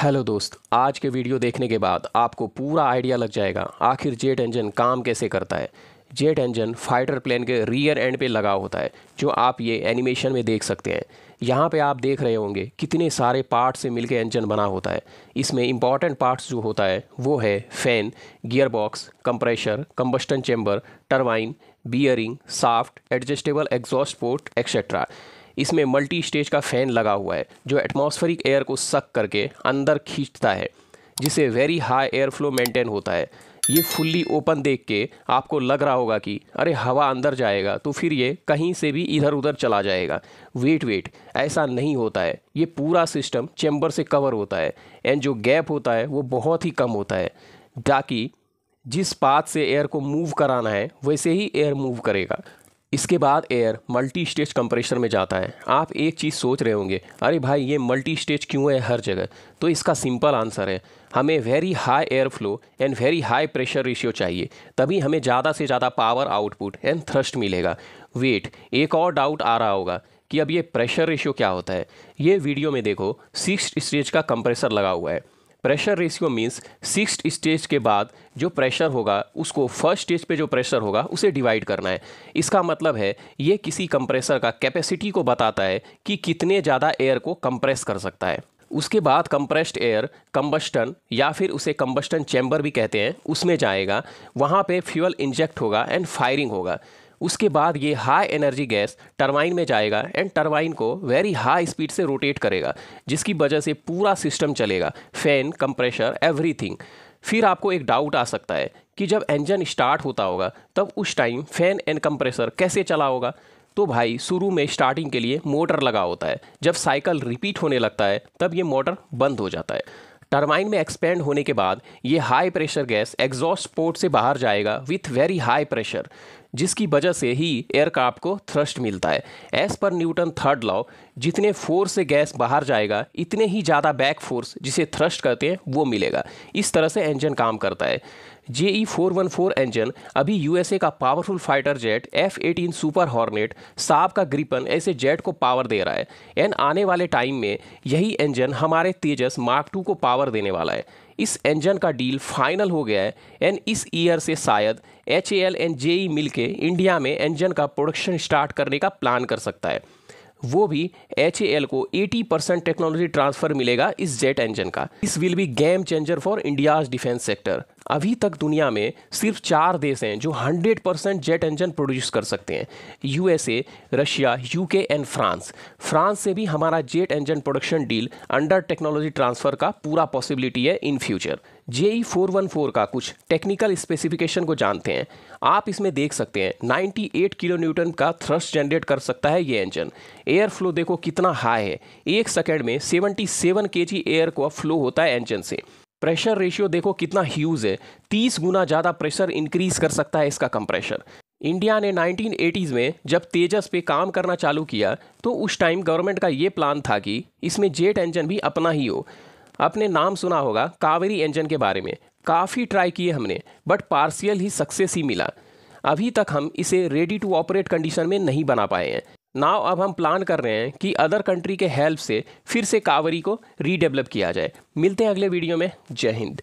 hello दोस्त आज के वीडियो देखने के बाद आपको पूरा आइडिया लग जाएगा आखिर जेट इंजन काम कैसे करता है जेट इंजन फाइटर प्लेन के रियर एंड पे लगा होता है जो आप ये एनिमेशन में देख सकते हैं यहाँ पे आप देख रहे होंगे कितने सारे पार्ट से मिलके इंजन बना होता है इसमें इंपॉर्टेंट पार्ट्स जो होता है वो है fan gear box compressor combustion chamber turbine bearing shaft adjustable exhaust port etcetera इसमें मल्टी स्टेज का फ़ैन लगा हुआ है जो एटमॉस्फेरिक एयर को सक करके अंदर खींचता है जिसे very high air flow maintain होता है ये फुल्ली ओपन देख के आपको लग रहा होगा कि अरे हवा अंदर जाएगा तो फिर ये कहीं से भी इधर उधर चला जाएगा वेट वेट ऐसा नहीं होता है ये पूरा सिस्टम चैम्बर से कवर होता है एंड जो गैप होता है वो बहुत ही कम होता है ताकि जिस पाथ से एयर को मूव कराना है वैसे ही एयर मूव करेगा इसके बाद एयर मल्टी स्टेज कंप्रेशर में जाता है आप एक चीज़ सोच रहे होंगे अरे भाई ये मल्टी स्टेज क्यों है हर जगह तो इसका सिंपल आंसर है हमें very high air flow and very high pressure ratio चाहिए तभी हमें ज़्यादा से ज़्यादा पावर आउटपुट एंड थ्रस्ट मिलेगा वेट एक और डाउट आ रहा होगा कि अब ये प्रेशर रेशियो क्या होता है ये वीडियो में देखो सिक्स स्टेज का कंप्रेसर लगा हुआ है pressure ratio means six stage के बाद जो प्रेशर होगा उसको फर्स्ट स्टेज पे जो प्रेशर होगा उसे डिवाइड करना है इसका मतलब है ये किसी कंप्रेसर का कैपेसिटी को बताता है कि कितने ज़्यादा एयर को कंप्रेस कर सकता है उसके बाद कंप्रेस्ड एयर कंबस्टन या फिर उसे कंबस्टन चैम्बर भी कहते हैं उसमें जाएगा वहाँ पे फ्यूल इंजेक्ट होगा एंड फायरिंग होगा उसके बाद ये हाई एनर्जी गैस टरबाइन में जाएगा एंड टरबाइन को वेरी हाई स्पीड से रोटेट करेगा जिसकी वजह से पूरा सिस्टम चलेगा फैन कंप्रेशर एवरीथिंग फिर आपको एक डाउट आ सकता है कि जब इंजन स्टार्ट होता होगा तब उस टाइम फैन एंड कंप्रेसर कैसे चला होगा तो भाई शुरू में स्टार्टिंग के लिए मोटर लगा होता है जब साइकिल रिपीट होने लगता है तब ये मोटर बंद हो जाता है टर्माइन में एक्सपेंड होने के बाद ये high pressure gas exhaust port से बाहर जाएगा विथ वेरी हाई प्रेशर जिसकी वजह से ही एयरक्राफ्ट को थ्रस्ट मिलता है एज पर न्यूटन थर्ड लॉ जितने फोर्स से गैस बाहर जाएगा इतने ही ज़्यादा बैक फोर्स जिसे थ्रस्ट कहते हैं वो मिलेगा इस तरह से इंजन काम करता है J E four one four engine अभी यूएसए का powerful fighter jet F eighteen super hornet Saab का ग्रिपन ऐसे जेट को पावर दे रहा है एंड आने वाले टाइम में यही इंजन हमारे तेजस मार्क टू को पावर देने वाला है इस इंजन का डील फाइनल हो गया है एंड इस ईयर से शायद H A L and J E मिल इंडिया में इंजन का प्रोडक्शन स्टार्ट करने का प्लान कर सकता है वो भी एच को 80 परसेंट टेक्नोलॉजी ट्रांसफर मिलेगा इस जेट इंजन का इस will be game changer for India's defence sector अभी तक दुनिया में सिर्फ चार देश हैं जो 100 परसेंट जेट इंजन प्रोड्यूस कर सकते हैं USA, Russia UK and France France से भी हमारा jet engine production deal under technology transfer का पूरा पॉसिबिलिटी है in future J E four one four का कुछ टेक्निकल स्पेसिफिकेशन को जानते हैं आप इसमें देख सकते हैं 98 किलो न्यूटन का थ्रस्ट जनरेट कर सकता है ये इंजन एयर फ्लो देखो कितना हाई है एक सेकेंड में 77 सेवन के जी एयर को फ्लो होता है इंजन से प्रेशर रेशियो देखो कितना ह्यूज है 30 गुना ज़्यादा प्रेशर इंक्रीज कर सकता है इसका कंप्रेशर इंडिया ने 1980s में जब तेजस पे काम करना चालू किया तो उस टाइम गवर्नमेंट का ये प्लान था कि इसमें जेट इंजन भी अपना ही हो आपने नाम सुना होगा कावेरी इंजन के बारे में काफ़ी ट्राई किए हमने बट पार्सियल ही सक्सेस ही मिला अभी तक हम इसे रेडी टू ऑपरेट कंडीशन में नहीं बना पाए हैं नाव अब हम प्लान कर रहे हैं कि अदर कंट्री के हेल्प से फिर से कावरी को रीडेवलप किया जाए मिलते हैं अगले वीडियो में जय हिंद